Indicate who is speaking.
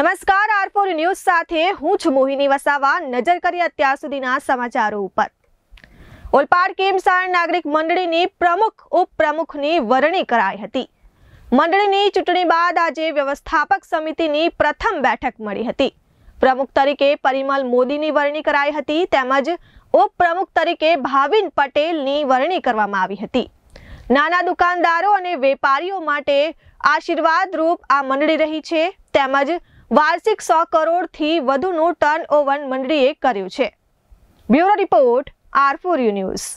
Speaker 1: નમસ્કાર આરપોર ન્યૂઝ સાથે હું છું મોહિની વસાવા નજર કરી અત્યાર સુધીના સમાચારો ઉપર ઓલપાડ કેમસાણ નાગરિક મંડળીની પ્રમુખ ઉપપ્રમુખની વરણી કરાઈ હતી મંડળીની ચૂંટણી બાદ આજે વ્યવસ્થાપક સમિતિની પ્રથમ બેઠક મળી હતી પ્રમુખ તરીકે પરિમલ મોદીની વરણી કરાઈ હતી તેમજ ઉપપ્રમુખ તરીકે ભાવિન પટેલની વરણી કરવામાં આવી હતી નાના દુકાનદારો અને વેપારીઓ માટે આશીર્વાદરૂપ આ મંડળી રહી છે તેમજ વાર્ષિક સો કરોડથી વધુનું ટર્નઓવર મંડળીએ કર્યું છે bureau report R four U news